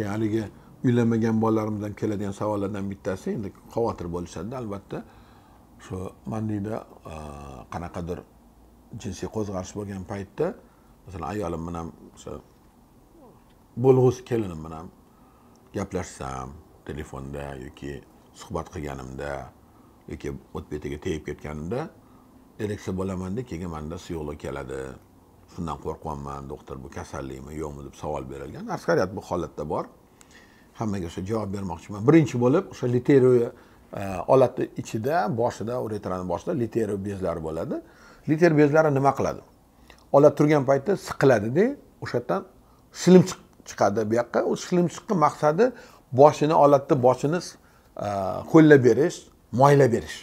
yoki haligi uylanmagan bolalarimdan keladigan savollardan bittasi endi xavotir bo'lishadida albatta shu man deydi e, qanaqadir jinsiy qo'zg'alish bo'lgan paytda masalan ayolim bilan o'sha bo'lg'usi kelinim bilan gaplashsam telefonda yoki suhbat qilganimda yoki o'tbetiga tegib ketganimda erkaksa bo'lamanda keyin manda suyuqlik keladi shundan qo'rqyapman doktor bu kasallikmi yo'qmi deb savol berilgan aksariyat bu holatda bor hammaga o'sha javob bermoqchiman birinchi bo'lib o'sha literiya e, olati ichida boshida uretrani boshida literiya bezlari bo'ladi liter bezlari nima qiladi ola turgan paytda siqiladida o'sha yerdan shilim chiqadi bu yoqqa u chiqqan maqsadi boshini olatni boshini ho'llab e, berish moylab berish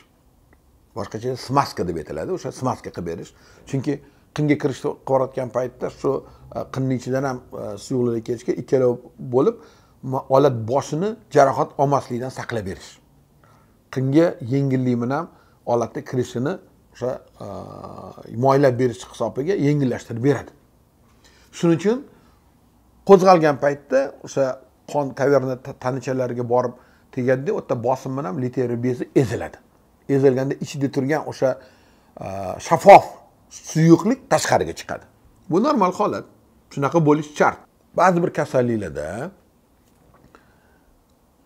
boshqacha smaska deb aytiladi o'sha smaska qilib berish chunki qinga kirishni qilayotgan paytda shu e, qinni ichidan ham e, suyuqlik kelishga ikkalov bo'lib olat boshini jarohat olmaslikdan saqlab berish qinga yengillik bilan olatni kirishini o'sha e, moylab berish hisobiga yengillashtirib beradi shuning uchun qo'zg'algan paytda o'sha qon kaverna tanichalariga borib tegadida u yerda bosim bilan litera bezi eziladi ezilganda ichida turgan o'sha shaffof suyuqlik tashqariga chiqadi bu normal holat shunaqa bo'lishi shart ba'zi bir kasalliklarda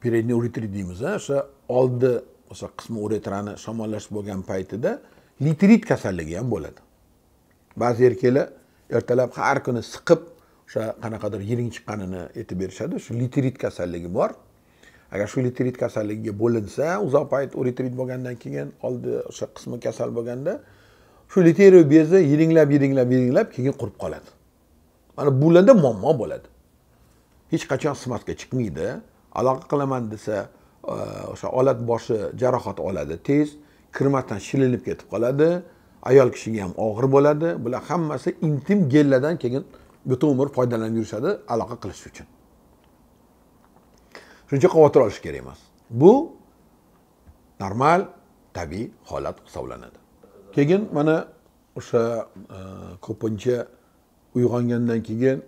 передний уретрит deymiz o'sha oldi o'sha qismi uretrani shamollash bo'lgan paytida litrit kasalligi ham bo'ladi ba'zi erkaklar ertalab har kuni siqib o'sha qanaqadir yiring chiqqanini aytib berishadi shu litrit kasalligi bor agar shu litrit kasalligiga bo'linsa uzoq payt uretrit bo'lgandan keyin oldi o'sha qismi kasal bo'lganda shu liteyra bersa yiringlab yiringlab yiringlab keyin qurib qoladi mana bularda muammo bo'ladi hech qachon smartga chiqmaydi aloqa qilaman desa e, o'sha olat boshi jarohat oladi tez kirmasdan shilinib ketib qoladi ayol kishiga ham og'ir bo'ladi bular hammasi intim gellardan keyin butun umr foydalanib yurishadi aloqa qilish uchun uchun xavotir olish kerak emas bu normal tabiiy holat hisoblanadi keyin mana o'sha e, ko'pincha uyg'ongandan keyin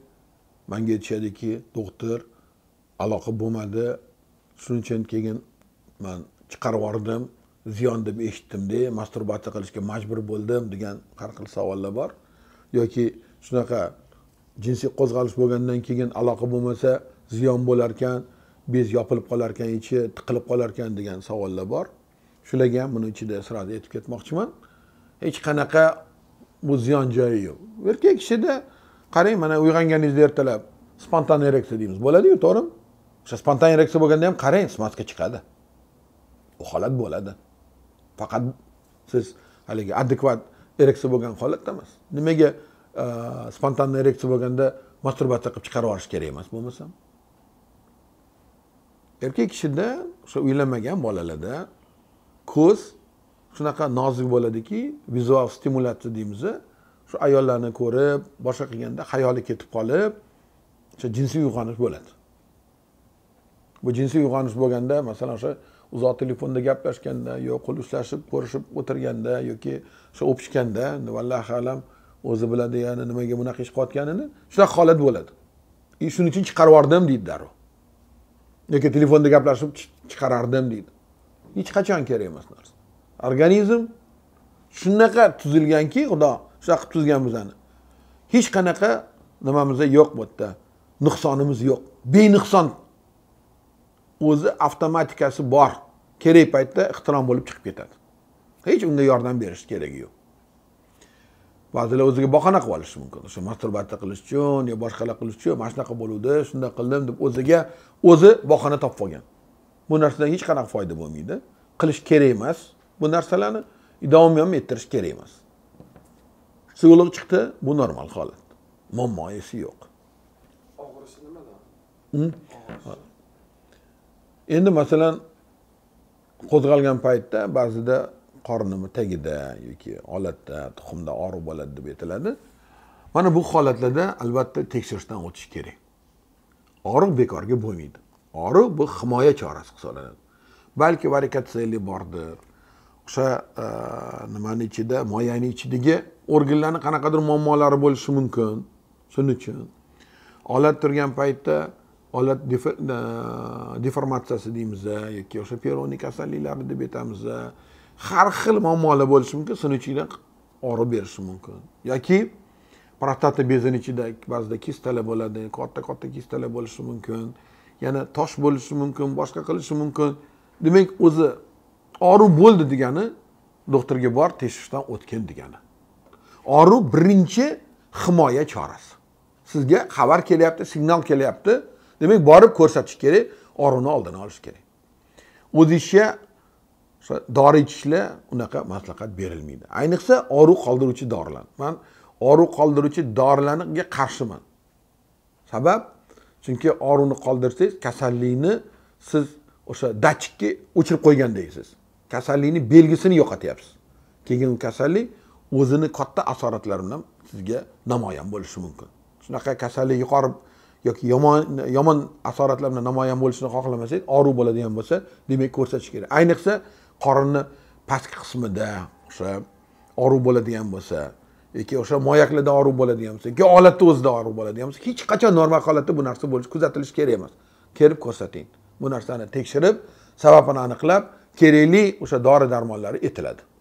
manga aytishadiki doktor aloqa bo'lmadi shuning uchun keyin man chiqarib yubordim ziyon deb eshitdimda masturbatsiya qilishga majbur bo'ldim degan har xil savollar bor yoki shunaqa jinsiy qo'zg'alish bo'lgandan keyin aloqa bo'lmasa ziyon bo'larkan bez yopilib qolarkan ichi tiqilib qolarkan degan savollar bor shularga ham buni ichida sira aytib ketmoqchiman hech qanaqa bu ziyon joyi yo'q erkak kishida qarang mana uyg'onganingizda ertalab spontan ereksiya deymiz bo'ladiyu to'g'rimi o'sha spontan ereksiya bo'lganda ham qarang smaska chiqadi u holat bo'ladi faqat siz haligi adekvat ereksiya bo'lgan holatda emas nimaga e, spontan ereksiya bo'lganda masturbatsiya qilib chiqarib yuborish kerak emas bo'lmasam erkak kishida o'sha uylanmagan bolalarda ko'z shunaqa nozik bo'ladiki vizual stimulyatsiya deymiz shu ayollarni ko'rib boshqa qilganda xayoli ketib qolib o'sha jinsiy uyg'onish bo'ladi bu jinsiy uyg'onish bo'lganda masalan o'sha uzoq telefonda gaplashganda yo qo'l ushlashib ko'rishib o'tirganda yoki o'sha o'pishganda allohu alam o'zi biladi yani nimaga bunaqa ish qilayotganini shunaqa holat bo'ladi и shuning uchun chiqarib yubordim deydi darrov yoki telefonda gaplashib chiqarardim deydi hech qachon kerak emas narsa organizm shunaqa tuzilganki xudo shunaqa qilib tuzgan bizani hech qanaqa nimamizda yo'q bu yerda nuqsonimiz yo'q benuqson o'zi avtomatikasi bor kerak paytda ixtirom bo'lib chiqib ketadi hech unga yordam berish keragi yo'q ba'zilar o'ziga bahona qilib olishi mumkin o'sha masturbatsiya qilish uchun yo boshqalar qilish uchun mana shunaqa bo'luvdi shunday qildim deb o'ziga o'zi bahona topib olgan bu narsadan hech qanaqa foyda bo'lmaydi qilish kerak emas bu narsalarni davom ham ettirish kerak emas suyuqlik chiqdi bu normal holat esi yo'q endi masalan qo'zg'algan paytda ba'zida qornimi tagida yoki holatda tuxumda og'riq bo'ladi deb aytiladi mana bu holatlarda albatta tekshirishdan o'tish kerak og'riq bekorga bo'lmaydi og'riq bu himoya chorasi hisoblanadi balki varikatsiyali bordir o'sha e, nimani ichida moyani ichidagi organlarni qanaqadir muammolari bo'lishi mumkin shuning uchun olat turgan paytda olat e, deformatsiyasi deymiz yoki o'sha peroniy kasalliklari deb aytamiz har xil muammolar bo'lishi mumkin shuning ichidan orib berishi mumkin yoki prostata bezini ichida ba'zida kistalar bo'ladi katta katta kistalar bo'lishi mumkin yana tosh bo'lishi mumkin boshqa qilishi mumkin demak o'zi oruv bo'ldi degani doktorga bor tekshirishdan o'tgan degani oruv birinchi himoya chorasi sizga xabar kelyapti signal kelyapti demak borib ko'rsatish kerak oruvni oldini olish kerak o'zizcha dori ichishlar unaqa maslahat berilmaydi ayniqsa oruv qoldiruvchi dorilar man oruv qoldiruvchi dorilarga qarshiman sabab chunki oruvni qoldirsangiz kasallikni siz o'sha datchikka o'chirib qo'ygandaysiz kasallikni belgisini yo'qotyapsiz keyin kasallik o'zini katta asoratlari bilan sizga namoyon bo'lishi mumkin shunaqa kasallik yuqori yoki yomon yomon asoratlar bilan namoyon bo'lishini xohlamasangiz og'riq bo'ladigan bo'lsa demak ko'rsatish kerak ayniqsa qorinni pastki qismida o'sha og'riq bo'ladigan bo'lsa yoki o'sha moyaklarda og'riq bo'ladigan bo'lsa yoki olatni o'zida og'riq bo'ladigan bo'lsa hech qachon normal holatda bu narsa bo'lishi kuzatilishi kerak emas kelib ko'rsating bu narsani tekshirib sababini aniqlab kerakli o'sha dori darmonlari etiladi